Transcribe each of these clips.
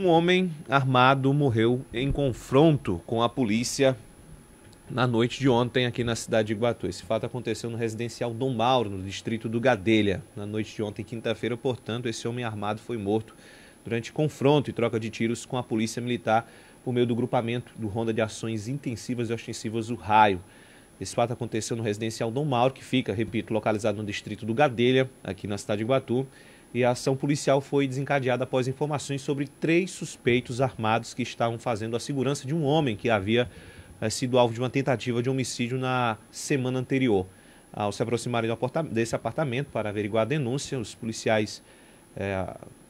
Um homem armado morreu em confronto com a polícia na noite de ontem aqui na cidade de Iguatu. Esse fato aconteceu no residencial Dom Mauro, no distrito do Gadelha. Na noite de ontem, quinta-feira, portanto, esse homem armado foi morto durante confronto e troca de tiros com a polícia militar por meio do grupamento do Ronda de Ações Intensivas e Ostensivas, o RAIO. Esse fato aconteceu no residencial Dom Mauro, que fica, repito, localizado no distrito do Gadelha, aqui na cidade de Iguatu e a ação policial foi desencadeada após informações sobre três suspeitos armados que estavam fazendo a segurança de um homem que havia eh, sido alvo de uma tentativa de homicídio na semana anterior. Ao se aproximarem desse apartamento para averiguar a denúncia, os policiais, é,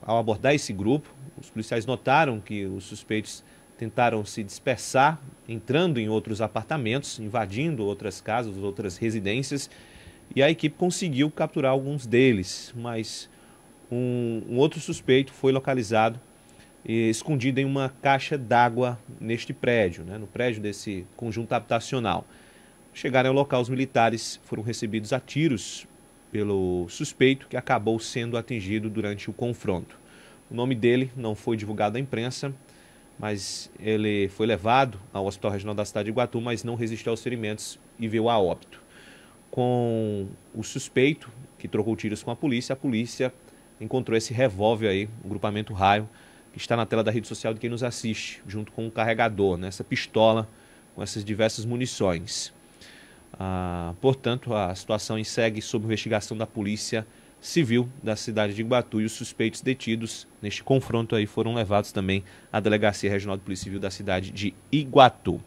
ao abordar esse grupo, os policiais notaram que os suspeitos tentaram se dispersar, entrando em outros apartamentos, invadindo outras casas, outras residências, e a equipe conseguiu capturar alguns deles, mas um, um outro suspeito foi localizado e, escondido em uma caixa d'água neste prédio, né, no prédio desse conjunto habitacional. Chegaram ao local, os militares foram recebidos a tiros pelo suspeito, que acabou sendo atingido durante o confronto. O nome dele não foi divulgado à imprensa, mas ele foi levado ao Hospital Regional da cidade de Iguatu, mas não resistiu aos ferimentos e veio a óbito. Com o suspeito, que trocou tiros com a polícia, a polícia encontrou esse revólver aí, o grupamento Raio, que está na tela da rede social de quem nos assiste, junto com o um carregador, né? essa pistola com essas diversas munições. Ah, portanto, a situação segue sob investigação da Polícia Civil da cidade de Iguatu e os suspeitos detidos neste confronto aí foram levados também à Delegacia Regional de Polícia Civil da cidade de Iguatu.